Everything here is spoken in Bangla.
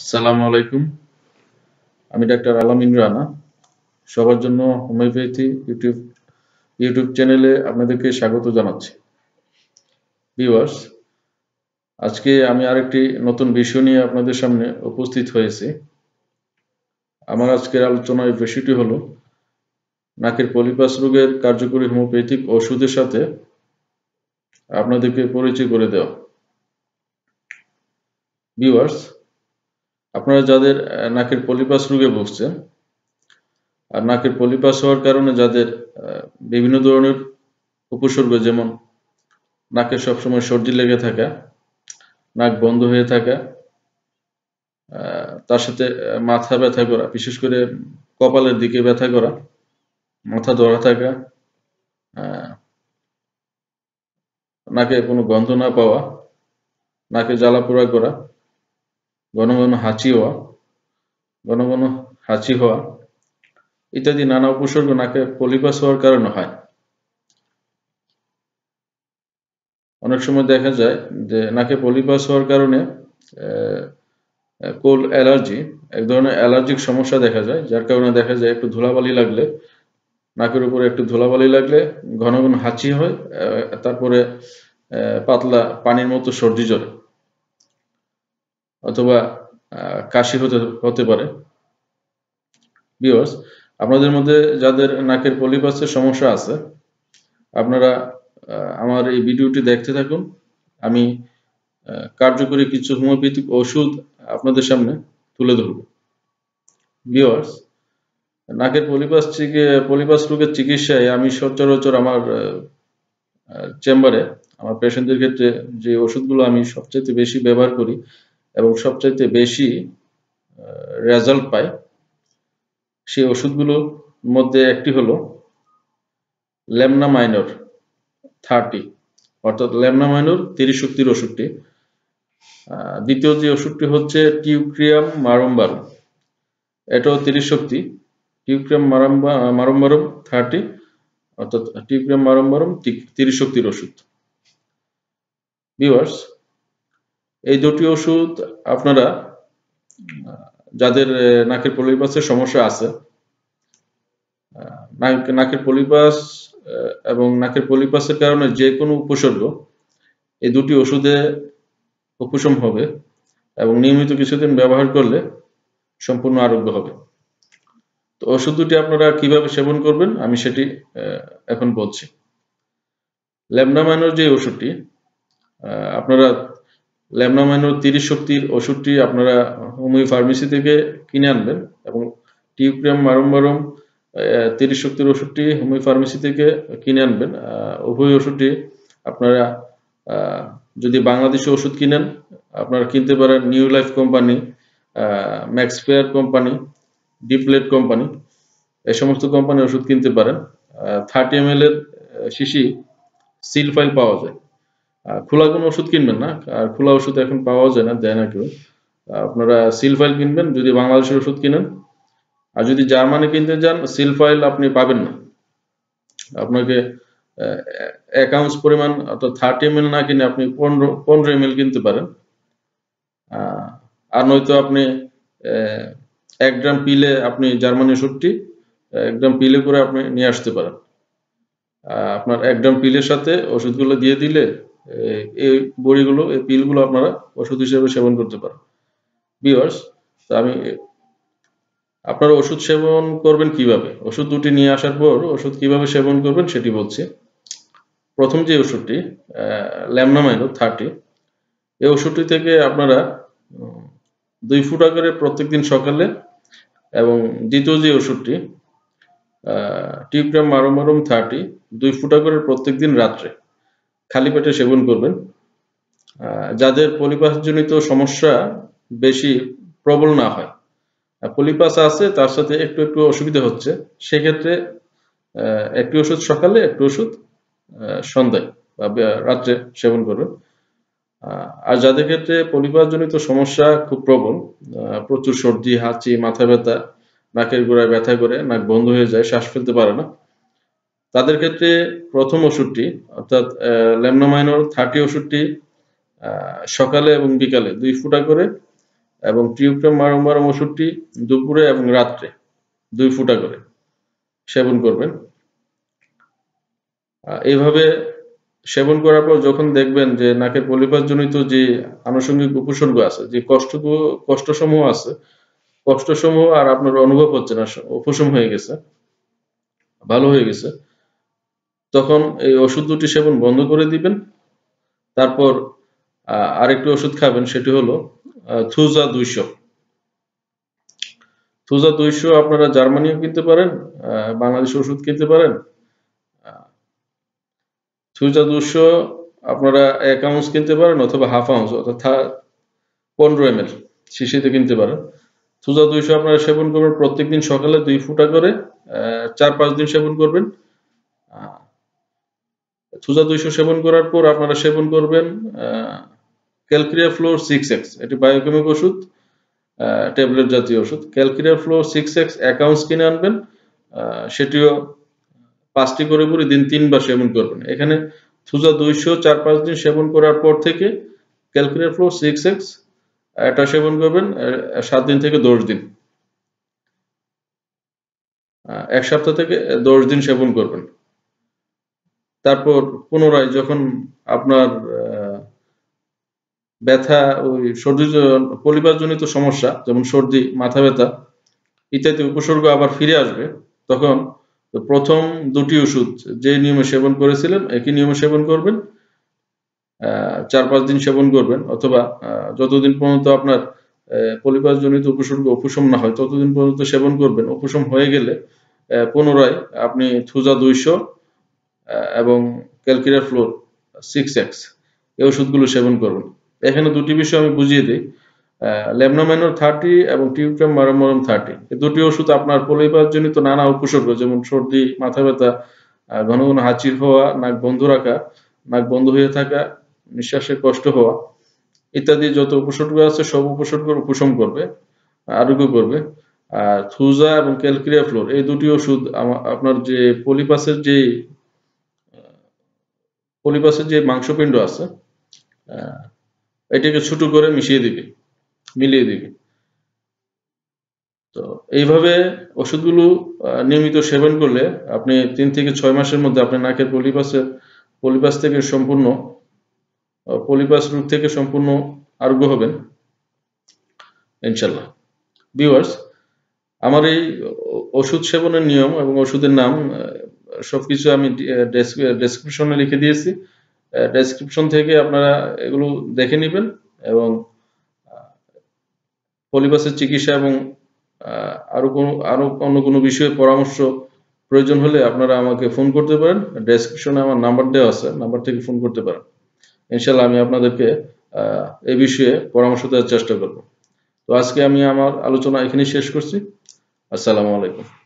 আসসালামু আলাইকুম আমি ডাক্তার আলামিন রানা সবার জন্য হোমিওপ্যাথি ইউটিউব ইউটিউব চ্যানেলে আপনাদেরকে স্বাগত জানাচ্ছি ভিউয়ার্স আজকে আমি আরেকটি নতুন বিষয় নিয়ে আপনাদের সামনে উপস্থিত হয়েছি আমার আজকের আলোচনায় বিষয়টি হলো নাকের পলিপাস রোগের কার্যকরী হোমিওপ্যাথিক ওষুধের সাথে আপনাদেরকে পরিচয় করে দেওয়া ভিউয়ার্স আপনারা যাদের নাকের পলিপাস রোগে ভুগছেন আর নাকের পলিপাস হওয়ার কারণে যাদের বিভিন্ন ধরনের উপসর্গ যেমন নাকে সবসময় সর্দি লেগে থাকা নাক বন্ধ হয়ে থাকা তার সাথে মাথা ব্যথা করা বিশেষ করে কপালের দিকে ব্যথা করা মাথা ধরা থাকা নাকে কোনো গন্ধ না পাওয়া নাকে জ্বালা পোড়া করা ঘন ঘন হাঁচি হওয়া ঘন ঘন হাঁচি হওয়া ইত্যাদি নানা উপসর্গ নাকে পলিপাস হওয়ার কারণে হয় অনেক সময় দেখা যায় যে নাকে পলিপাস হওয়ার কারণে কোল অ্যালার্জি এক ধরনের অ্যালার্জিক সমস্যা দেখা যায় যার কারণে দেখা যায় একটু ধুলাবালি লাগলে নাকের উপরে একটু ধুলাবালি লাগলে ঘন ঘন হাঁচি হয় তারপরে পাতলা পানির মতো সর্দি জ্বরে অথবা কাশি হতে হতে পারে বিওস আপনাদের মধ্যে যাদের নাকের পলিপাসের সমস্যা আছে আপনারা আমার এই ভিডিওটি দেখতে থাকুন আমি কার্যকরী কিছু হোমিওপ্যাথিক ওষুধ আপনাদের সামনে তুলে ধরব ভিওয়ার্স নাকের পলিপাস পলিপাস রোগের চিকিৎসায় আমি সচরাচর আমার চেম্বারে আমার পেশেন্টদের ক্ষেত্রে যে ওষুধগুলো আমি সবচেয়ে বেশি ব্যবহার করি এবং সবচাইতে বেশি রেজাল্ট পায় সেই ওষুধগুলোর মধ্যে একটি হলো ল্যামনা মাইনর থার্টি অর্থাৎ ল্যামনা মাইনর তিরিশ শক্তির ওষুধটি দ্বিতীয় যে ওষুধটি হচ্ছে টিউক্রিয়াম মারম্বার এটাও তিরিশ শক্তি টিউক্রিয়াম মারাম্বা মারম্বারম থার্টি অর্থাৎ টিউক্রিয়াম মারম্বারম তিরিশ শক্তির ওষুধ ভিউয়ার্স এই দুটি ওষুধ আপনারা যাদের নাকের পলিপাসের সমস্যা আছে নাকের পলিপাস এবং নাকের পলিপাসের কারণে যে কোনো উপসর্গ এই দুটি ওষুধে উপশম হবে এবং নিয়মিত কিছুদিন ব্যবহার করলে সম্পূর্ণ আরোগ্য হবে তো ওষুধ দুটি আপনারা কিভাবে সেবন করবেন আমি সেটি এখন বলছি ল্যামডামাইনোর যে ওষুধটি আপনারা ল্যামনামাইনোর তিরিশ শক্তির ওষুধটি আপনারা হোমিও ফার্মেসি থেকে কিনে আনবেন এবং টিউক্রাম মারম্বারম তিরিশ শক্তির ওষুধটি হোমিও ফার্মেসি থেকে কিনে আনবেন উভয় ওষুধটি আপনারা যদি বাংলাদেশে ওষুধ কিনেন আপনারা কিনতে পারেন New Life company Maxfair company ডিপ্লেট কোম্পানি এই সমস্ত কোম্পানি ওষুধ কিনতে পারেন থার্টি এম এর শিশি সিল ফাইল পাওয়া যায় খোলা কোনো ওষুধ কিনবেন না আর খোলা ওষুধ এখন পাওয়া যায় না দেয় না কেউ আপনারা সিল ফাইল কিনবেন যদি বাংলাদেশের ওষুধ কিনেন আর যদি জার্মানি কিনতে যান সিল ফাইল আপনি পাবেন না আপনাকে অ্যাকাউন্টস পরিমাণ অর্থাৎ থার্টি এম না কিনে আপনি পনেরো পনেরো এম কিনতে পারেন আর নয়তো আপনি এক গ্রাম পিলে আপনি জার্মানি ওষুধটি এক গ্রাম পিলে করে আপনি নিয়ে আসতে পারেন আপনার এক গ্রাম পিলের সাথে ওষুধগুলো দিয়ে দিলে এই বড়িগুলো এই পিলগুলো আপনারা ওষুধ হিসেবে সেবন করতে পারেন বিয়ার্স আমি আপনারা ওষুধ সেবন করবেন কিভাবে ওষুধ দুটি নিয়ে আসার পর ওষুধ কিভাবে সেবন করবেন সেটি বলছি প্রথম যে ওষুধটি ল্যামনামাইনো থার্টি এই ওষুধটি থেকে আপনারা দুই আকারে প্রত্যেক প্রত্যেকদিন সকালে এবং দ্বিতীয় যে ওষুধটি টিউবগ্রাম মারোমারম থার্টি দুই আকারে প্রত্যেক প্রত্যেকদিন রাত্রে খালি পেটে সেবন করবেন যাদের পলিপাসজনিত সমস্যা বেশি প্রবল না হয় পলিপাস আছে তার সাথে একটু একটু অসুবিধা হচ্ছে সেক্ষেত্রে একটি ওষুধ সকালে একটি ওষুধ সন্ধ্যায় বা রাত্রে সেবন করবেন আর যাদের ক্ষেত্রে পলিপাসজনিত সমস্যা খুব প্রবল প্রচুর সর্দি হাঁচি মাথা ব্যথা নাকের গোড়ায় ব্যথা করে নাক বন্ধ হয়ে যায় শ্বাস ফেলতে পারে না তাদের ক্ষেত্রে প্রথম ওষুধটি অর্থাৎ ল্যামনোমাইনোর থার্টি ওষুধটি সকালে এবং বিকালে দুই ফুটা করে এবং টিউবটা মারম ওষুধটি দুপুরে এবং রাত্রে দুই ফুটা করে সেবন করবেন এইভাবে সেবন করার পর যখন দেখবেন যে নাকের পলিপাসজনিত যে আনুষঙ্গিক উপসর্গ আছে যে কষ্ট কষ্টসমূহ আছে কষ্টসমূহ আর আপনার অনুভব হচ্ছে না উপশম হয়ে গেছে ভালো হয়ে গেছে তখন এই ওষুধ দুটি সেবন বন্ধ করে দিবেন তারপর আরেকটি ওষুধ খাবেন সেটি হলো থুজা দুইশো থুজা দুইশো আপনারা জার্মানিও কিনতে পারেন বাংলাদেশ ওষুধ কিনতে পারেন থুজা দুইশো আপনারা এক আউন্স কিনতে পারেন অথবা হাফ আউন্স অর্থাৎ পনেরো এম এল শিশিতে কিনতে পারেন থুজা দুইশো আপনারা সেবন করবেন প্রত্যেকদিন সকালে দুই ফুটা করে চার পাঁচ দিন সেবন করবেন সুজা দুইশো সেবন করার পর আপনারা সেবন করবেন ক্যালক্রিয়া ফ্লোর সিক্স এক্স এটি বায়োকেমিক ওষুধ ট্যাবলেট জাতীয় ওষুধ ক্যালক্রিয়া ফ্লোর সিক্স এক্স অ্যাকাউন্টস কিনে আনবেন সেটিও পাঁচটি করে করে দিন তিনবার সেবন করবেন এখানে সুজা দুইশো চার পাঁচ দিন সেবন করার পর থেকে ক্যালকুলেট ফ্লোর সিক্স এক্স এটা সেবন করবেন সাত দিন থেকে দশ দিন এক সপ্তাহ থেকে দশ দিন সেবন করবেন তারপর পুনরায় যখন আপনার ব্যথা ওই সর্দি পরিবারজনিত সমস্যা যেমন সর্দি মাথা ব্যথা ইত্যাদি উপসর্গ আবার ফিরে আসবে তখন প্রথম দুটি ওষুধ যে নিয়মে সেবন করেছিলেন একই নিয়মে সেবন করবেন চার পাঁচ দিন সেবন করবেন অথবা যতদিন পর্যন্ত আপনার পলিপাসজনিত উপসর্গ উপশম না হয় ততদিন পর্যন্ত সেবন করবেন উপশম হয়ে গেলে পুনরায় আপনি থুজা দুইশো এবং ক্যালকিরা ফ্লোর সিক্স এক্স এই ওষুধগুলো সেবন করবেন এখানে দুটি বিষয় আমি বুঝিয়ে দিই ল্যাবনোম্যানোর থার্টি এবং টিউক্রাম মারামরম থার্টি এই দুটি ওষুধ আপনার পলিপাসজনিত নানা উপসর্গ যেমন সর্দি মাথা ব্যথা ঘন ঘন হাঁচির হওয়া নাক বন্ধ রাখা নাক বন্ধ হয়ে থাকা নিঃশ্বাসের কষ্ট হওয়া ইত্যাদি যত উপসর্গ আছে সব উপসর্গ উপশম করবে আরোগ্য করবে আর থুজা এবং ক্যালক্রিয়া ফ্লোর এই দুটি ওষুধ আপনার যে পলিপাসের যে পলিপাসের যে মাংসপিণ্ড আছে এটাকে ছোট করে মিশিয়ে দিবে মিলিয়ে দিবে তো এইভাবে ওষুধগুলো নিয়মিত সেবন করলে আপনি তিন থেকে ছয় মাসের মধ্যে আপনার নাকের পলিপাসের পলিপাস থেকে সম্পূর্ণ পলিপাস রোগ থেকে সম্পূর্ণ আরোগ্য হবেন ইনশাল্লাহ বিওয়ার্স আমার এই ওষুধ সেবনের নিয়ম এবং ওষুধের নাম সবকিছু আমি ডেসক্রিপশনে লিখে দিয়েছি ডেসক্রিপশন থেকে আপনারা এগুলো দেখে নেবেন এবং পলিবাসের চিকিৎসা এবং আরো কোনো আরো অন্য কোনো বিষয়ে পরামর্শ প্রয়োজন হলে আপনারা আমাকে ফোন করতে পারেন ডেসক্রিপশনে আমার নাম্বার দেওয়া আছে নাম্বার থেকে ফোন করতে পারেন ইনশাল্লাহ আমি আপনাদেরকে এ বিষয়ে পরামর্শ দেওয়ার চেষ্টা করব তো আজকে আমি আমার আলোচনা এখানে শেষ করছি আসসালামু আলাইকুম